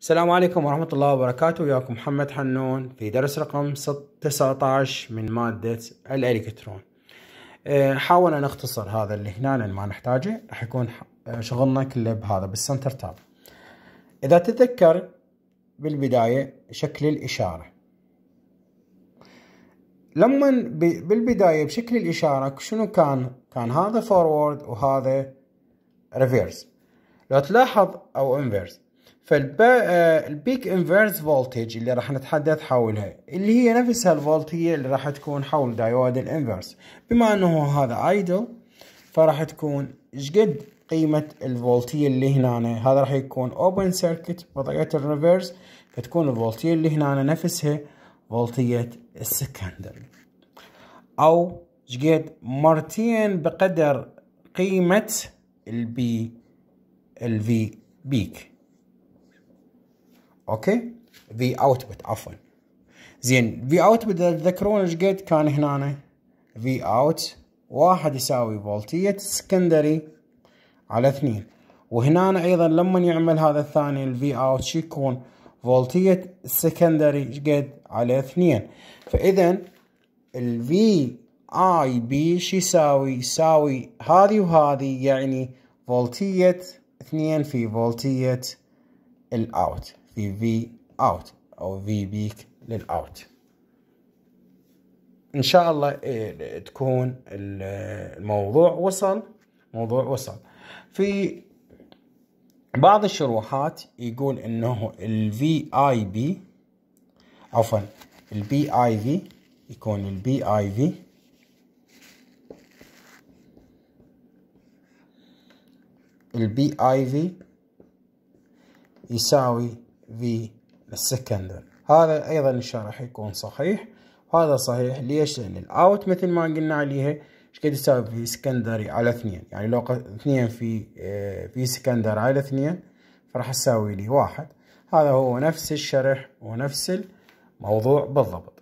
السلام عليكم ورحمة الله وبركاته وياكم محمد حنون في درس رقم 19 من مادة الإلكترون آه، حاولنا نختصر هذا اللي هنا ما نحتاجه راح يكون آه، شغلنا كله بهذا بالسنتر تاب إذا تتذكر بالبداية شكل الإشارة لما بالبداية بشكل الإشارة شنو كان كان هذا فورورد وهذا ريفيرس لو تلاحظ أو انفيرس فالبيك آه، انفيرس فولتج اللي راح نتحدث حولها اللي هي نفسها الفولتية اللي راح تكون حول دايود الانفيرس بما انه هذا ايدل فراح تكون شقد قيمة الفولتية اللي هنا هذا راح يكون اوبن سيركت بطريقة الريفيرس فتكون الفولتية اللي هنا نفسها فولتية السكندري او شقد مرتين بقدر قيمة البي الفي بيك اوكي في اوتبوت عفوا زين في اوتبوت تذكرون ايش قد كان هنا في اوت واحد يساوي فولتية السكندري على اثنين وهنا ايضا لما يعمل هذا الثاني الفي اوت شو يكون فولتية السكندري ايش قد على اثنين فاذا الفي اي بي شو يساوي يساوي هذه وهذه يعني فولتية اثنين في فولتية الاوت في في اوت او في بيك للاوت ان شاء الله إيه، تكون الموضوع وصل موضوع وصل في بعض الشروحات يقول انه الفي اي بي عفوا البي اي في يكون البي اي في البي اي في يساوي في السكندر هذا ايضا الشرح يكون صحيح وهذا صحيح ليش لان الاوت مثل ما قلنا عليها ايش قد يساوي في سكندري على اثنين يعني لو اثنين في آه، في سكندر على اثنين فراح تساوي لي واحد هذا هو نفس الشرح ونفس الموضوع بالضبط